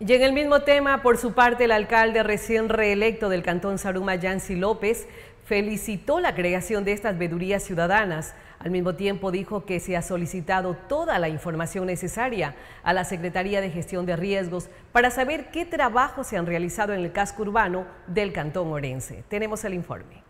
Y en el mismo tema, por su parte, el alcalde recién reelecto del Cantón Saruma, Yancy López, felicitó la creación de estas vedurías ciudadanas. Al mismo tiempo dijo que se ha solicitado toda la información necesaria a la Secretaría de Gestión de Riesgos para saber qué trabajos se han realizado en el casco urbano del Cantón Orense. Tenemos el informe.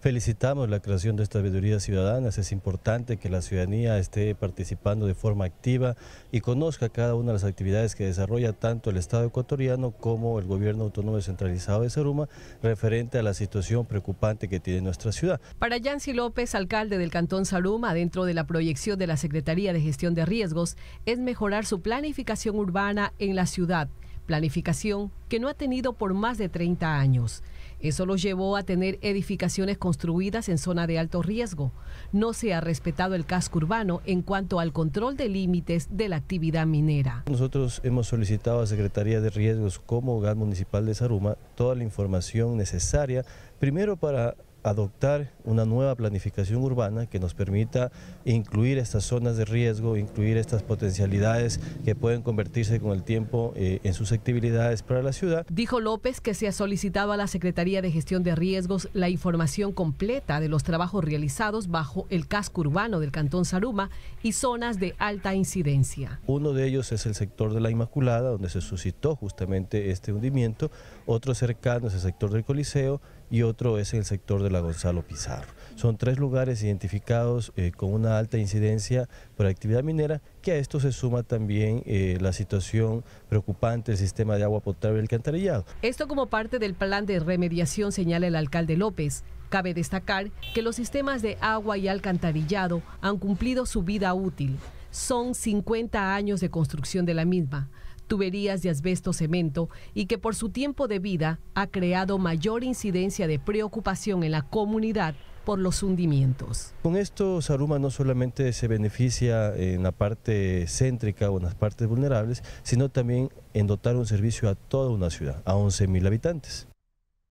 Felicitamos la creación de esta veedurías ciudadanas. Es importante que la ciudadanía esté participando de forma activa y conozca cada una de las actividades que desarrolla tanto el Estado ecuatoriano como el gobierno autónomo Centralizado de Saruma referente a la situación preocupante que tiene nuestra ciudad. Para Yancy López, alcalde del Cantón Saruma, dentro de la proyección de la Secretaría de Gestión de Riesgos, es mejorar su planificación urbana en la ciudad planificación que no ha tenido por más de 30 años. Eso los llevó a tener edificaciones construidas en zona de alto riesgo. No se ha respetado el casco urbano en cuanto al control de límites de la actividad minera. Nosotros hemos solicitado a Secretaría de Riesgos como hogar municipal de Saruma toda la información necesaria, primero para adoptar una nueva planificación urbana que nos permita incluir estas zonas de riesgo, incluir estas potencialidades que pueden convertirse con el tiempo eh, en susceptibilidades para la ciudad. Dijo López que se ha solicitado a la Secretaría de Gestión de Riesgos la información completa de los trabajos realizados bajo el casco urbano del Cantón Saruma y zonas de alta incidencia. Uno de ellos es el sector de la Inmaculada, donde se suscitó justamente este hundimiento, otro cercano es el sector del Coliseo, y otro es el sector de la Gonzalo Pizarro. Son tres lugares identificados eh, con una alta incidencia por actividad minera, que a esto se suma también eh, la situación preocupante del sistema de agua potable y alcantarillado. Esto como parte del plan de remediación señala el alcalde López. Cabe destacar que los sistemas de agua y alcantarillado han cumplido su vida útil. Son 50 años de construcción de la misma tuberías de asbesto cemento y que por su tiempo de vida ha creado mayor incidencia de preocupación en la comunidad por los hundimientos. Con esto Saruma no solamente se beneficia en la parte céntrica o en las partes vulnerables, sino también en dotar un servicio a toda una ciudad, a 11.000 habitantes.